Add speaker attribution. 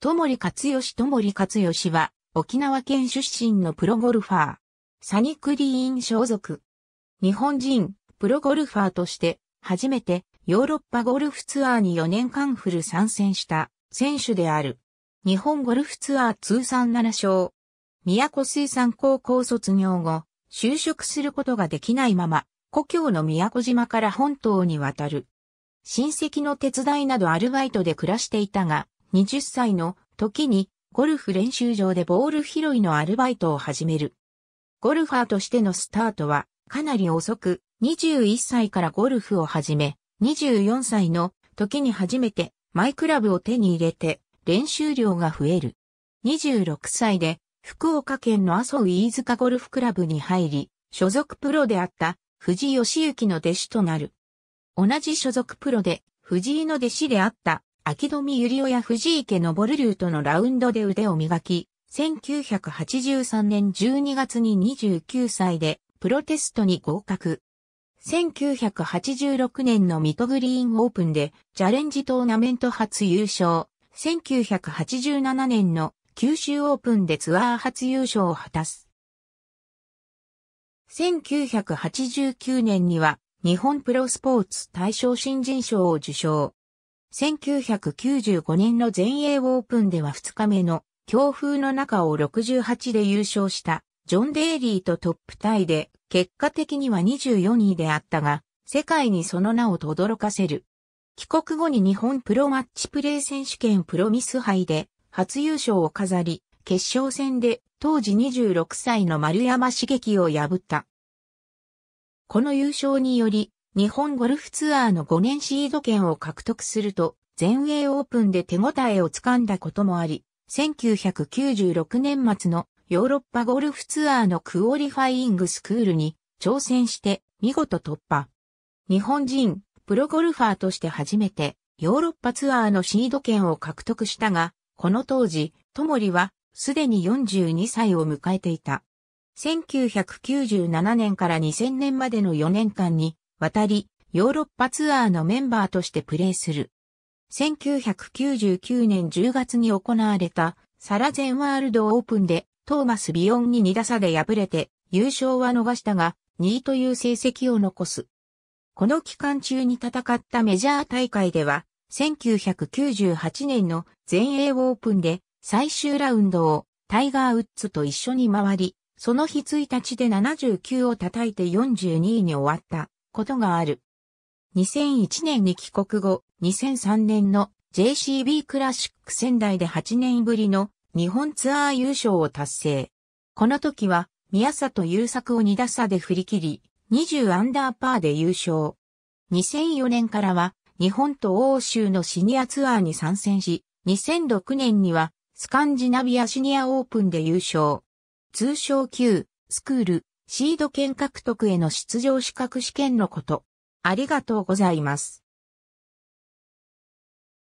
Speaker 1: 友利勝義友利勝義は、沖縄県出身のプロゴルファー。サニクリーン所属。日本人、プロゴルファーとして、初めてヨーロッパゴルフツアーに4年間フル参戦した選手である。日本ゴルフツアー通算7勝。宮古水産高校卒業後、就職することができないまま、故郷の宮古島から本島に渡る。親戚の手伝いなどアルバイトで暮らしていたが、20歳の時にゴルフ練習場でボール拾いのアルバイトを始める。ゴルファーとしてのスタートはかなり遅く21歳からゴルフを始め、24歳の時に初めてマイクラブを手に入れて練習量が増える。26歳で福岡県の阿蘇飯塚ゴルフクラブに入り、所属プロであった藤井義行の弟子となる。同じ所属プロで藤井の弟子であった秋富ゆりおや藤池昇竜とのラウンドで腕を磨き、1983年12月に29歳でプロテストに合格。1986年のミトグリーンオープンでチャレンジトーナメント初優勝。1987年の九州オープンでツアー初優勝を果たす。1989年には日本プロスポーツ大賞新人賞を受賞。1995年の全英オープンでは2日目の強風の中を68で優勝したジョン・デイリーとトップタイで結果的には24位であったが世界にその名を轟かせる。帰国後に日本プロマッチプレー選手権プロミス杯で初優勝を飾り決勝戦で当時26歳の丸山茂樹を破った。この優勝により、日本ゴルフツアーの5年シード権を獲得すると、全英オープンで手応えをつかんだこともあり、1996年末のヨーロッパゴルフツアーのクオリファイングスクールに挑戦して見事突破。日本人、プロゴルファーとして初めてヨーロッパツアーのシード権を獲得したが、この当時、トモリはすでに42歳を迎えていた。1997年から2000年までの4年間に渡り、ヨーロッパツアーのメンバーとしてプレーする。1999年10月に行われたサラゼンワールドオープンでトーマス・ビヨンに2打差で敗れて優勝は逃したが2位という成績を残す。この期間中に戦ったメジャー大会では1998年の全英オープンで最終ラウンドをタイガー・ウッズと一緒に回り、その日1日で79を叩いて42位に終わった。ことがある。2001年に帰国後、2003年の JCB クラシック仙台で8年ぶりの日本ツアー優勝を達成。この時は宮里優作を2打差で振り切り、20アンダーパーで優勝。2004年からは日本と欧州のシニアツアーに参戦し、2006年にはスカンジナビアシニアオープンで優勝。通称級、スクール、シード権獲得への出場資格試験のこと。ありがとうございます。